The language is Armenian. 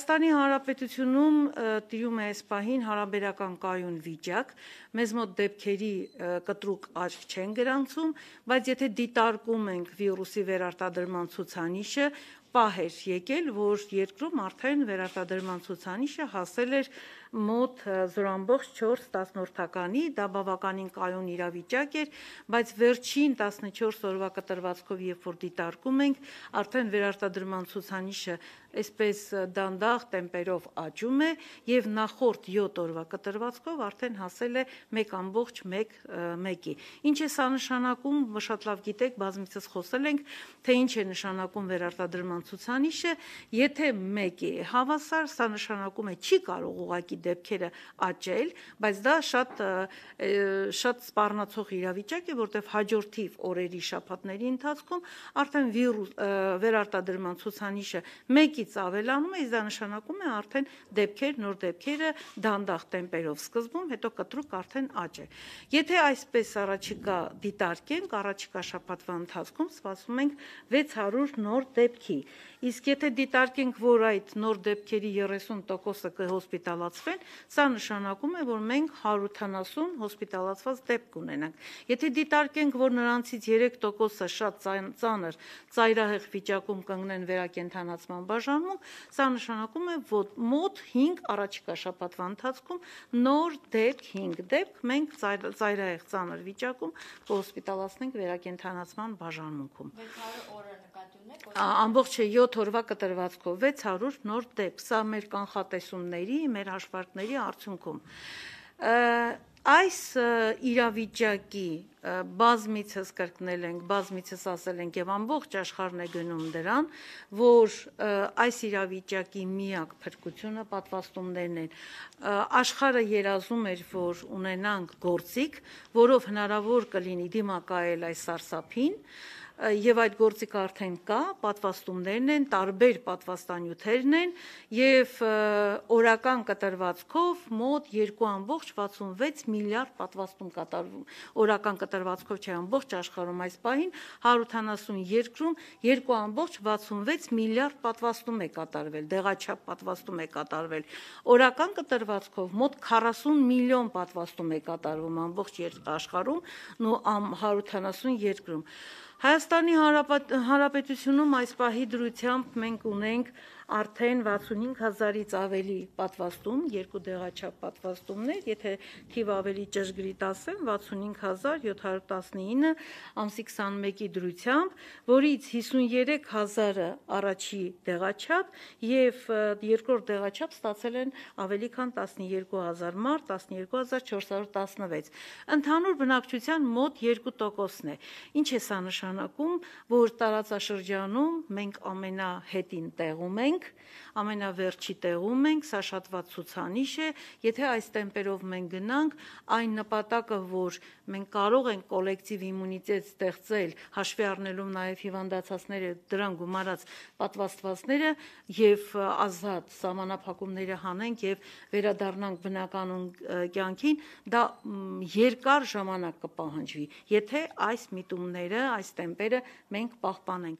Հայաստանի Հանրապետությունում տիրում է այս պահին հարաբերական կայուն վիճակ։ Մեզ մոտ դեպքերի կտրուկ աչք չեն գրանցում, բայց եթե դիտարկում ենք վիրուսի վերարտադրման ցուցանիշը, պահ էր եկել, որ երկրում արդեն վերարտադրման ցուցանիշը հասել էր մոտ 0.4 տասնորդականի, դա բավականին կայուն իրավիճակ էր, բայց վերջին 14 օրվա կտրվածքով երբ որ դիտարկում ենք, արդեն վերարտադրման ցուցանիշը այսպես դանդաղ տեմպերով աճում է եւ նախորդ 7 օրվա կտրվածքով արդեն հասել է 1.1-ի։ Ինչ է սա նշանակում, շատ լավ գիտեք, բազմիցս խոսել ենք, թե ինչ է նշանակում վերարտադրման կամ ցուցանիշը, եթե 1-ի հավասար, սա նշանակում է չի կարող ուղակի դեպքերը աճել, բայց դա շատ շատ սպառնացող իրավիճակ է, որտեղ հաջորդիվ օրերի շաբաթների ընթացքում արդեն վիրուս վերարտադրման ցուցանիշը 1-ից ավելանում է, իսկ դա նշանակում է արդեն դեպքեր, նոր դեպքերը դանդաղ տեմպերով սկզբում, հետո կտրուկ արդեն աճ է։ Եթե այսպես առաջիկա դիտարկենք, առաջիկա շաբաթվա ընթացքում սպասում ենք 600 նոր դեպքի։ Իսկ եթե դիտարկենք, որ այդ նոր դեպքերի 30%-ը կհոսպիտալացվեն, սա նշանակում է, որ մենք 180 հոսպիտալացված դեպք ունենանք։ Եթե դիտարկենք, որ նրանցից 3%-ը շատ ծանր ծայրահեղ վիճակում կընկնեն վերակենդանացման բաժանում, սա նշանակում է, որ մոտ 5 առաջիկա շաբաթվա ընթացքում նոր դեպք 5 դեպք մենք ծայրահեղ ծանր վիճակում կհոսպիտալացնենք վերակենդանացման բաժանմունքում։ Վեքարը օրը ամբողջ 7 օրվա կտրվածքով 600 նոր դեպք։ Սա մեր կանխատեսումների, մեր հաշվարկների արդյունքում։ Այս իրավիճակի բազմիցս կրկնել ենք, բազմիցս ասել ենք եւ ամբողջ աշխարհն է գնում դրան, որ այս իրավիճակի միակ փրկությունը պատվաստումներն են։ Աշխարհը երազում էր, որ ունենանք գործիք, որով հնարավոր կլինի դիմակայել այս սարսափին, եւ այդ գործիքը արդեն կա, պատվաստումներն են, տարբեր պատվաստանյութերն են եւ օրական կտրվածքով մոտ 2.66 միլիարդ պատվաստում կատարվում, օրական կտ շրջապատրվածքով չէ ամբողջ աշխարհում այս պահին 182-ում 2.66 միլիարդ պատվաստում է կատարվել, դեղաչափ պատվաստում է կատարվել։ Օրական կտրվածքով մոտ 40 միլիոն պատվաստում է կատարվում ամբողջ աշխարհում ու 172-ում։ Հայաստանի Հանրապետությունում այս պահի դրությամբ մենք ունենք արդեն 65 հազարից ավելի պատվաստում, երկու դեղաչափ պատվաստումներ, եթե թիվ ավելի ճշգրիտ ասեմ, 65719 ամսի 21-ի դրությամբ, որից 53000-ը առաջի դեղաչափ եւ երկրորդ դեղաչափ ստացել են ավելի քան 12000 մարդ, 12416։ Ընդհանուր բնակչության մոտ 2%-ն է։ Ինչ է սա նշանակում նշանակում, որ տարածաշրջանում մենք ամենահետին տեղում ենք, ամենավերջի տեղում ենք, սա շատ վատ ցուցանիշ է, եթե այս տեմպերով մենք գնանք, այն նպատակը, որ մենք կարող ենք կոլեկտիվ իմունիտետ ստեղծել, հաշվի առնելով նաև հիվանդացածները, դրան գումարած պատվաստվածները եւ ազատ սահմանափակումները հանենք եւ վերադառնանք բնականոն կյանքին, դա երկար ժամանակ կպահանջվի։ Եթե այս միտումները, այս սեպտեմբերը մենք պահպանենք